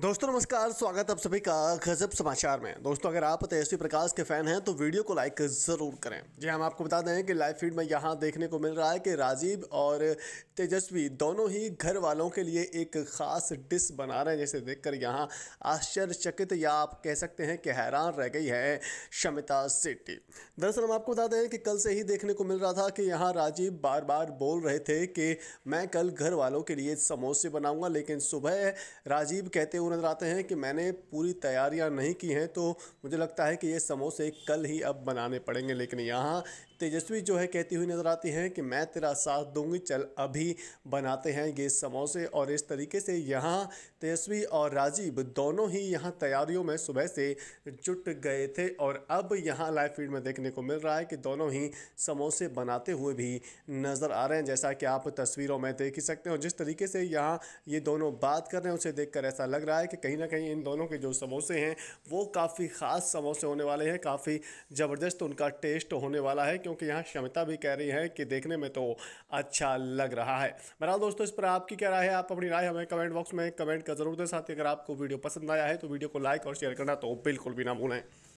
दोस्तों नमस्कार स्वागत आप सभी का गजब समाचार में दोस्तों अगर आप तेजस्वी प्रकाश के फैन हैं तो वीडियो को लाइक ज़रूर करें जी हाँ, हम आपको बता दें कि लाइव फीड में यहाँ देखने को मिल रहा है कि राजीव और तेजस्वी दोनों ही घर वालों के लिए एक ख़ास डिश बना रहे हैं जैसे देखकर यहाँ आश्चर्यचकित या आप कह सकते हैं कि हैरान रह गई है शमिता सेट्टी दरअसल हम आपको बता दें कि कल से ही देखने को मिल रहा था कि यहाँ राजीव बार बार बोल रहे थे कि मैं कल घर वालों के लिए समोसे बनाऊँगा लेकिन सुबह राजीव कहते वो नज़र आते हैं कि मैंने पूरी तैयारियां नहीं की हैं तो मुझे लगता है कि ये समोसे कल ही अब बनाने पड़ेंगे लेकिन यहाँ तेजस्वी जो है कहती हुई नज़र आती हैं कि मैं तेरा साथ दूंगी चल अभी बनाते हैं ये समोसे और इस तरीके से यहाँ तेजस्वी और राजीव दोनों ही यहाँ तैयारियों में सुबह से जुट गए थे और अब यहाँ लाइव फीड में देखने को मिल रहा है कि दोनों ही समोसे बनाते हुए भी नज़र आ रहे हैं जैसा कि आप तस्वीरों में देख ही सकते हैं जिस तरीके से यहाँ ये दोनों बात कर रहे हैं उसे देखकर ऐसा लग रहा है रहा है कि कहीं ना कहीं इन दोनों के जो समोसे हैं वो काफ़ी ख़ास समोसे होने वाले हैं काफ़ी ज़बरदस्त उनका टेस्ट होने वाला है क्योंकि यहाँ क्षमता भी कह रही है कि देखने में तो अच्छा लग रहा है बहरहाल दोस्तों इस पर आपकी क्या राय है आप अपनी राय हमें कमेंट बॉक्स में कमेंट कर जरूर दे साथ ही अगर आपको वीडियो पसंद आया है तो वीडियो को लाइक और शेयर करना तो बिल्कुल भी ना भूलें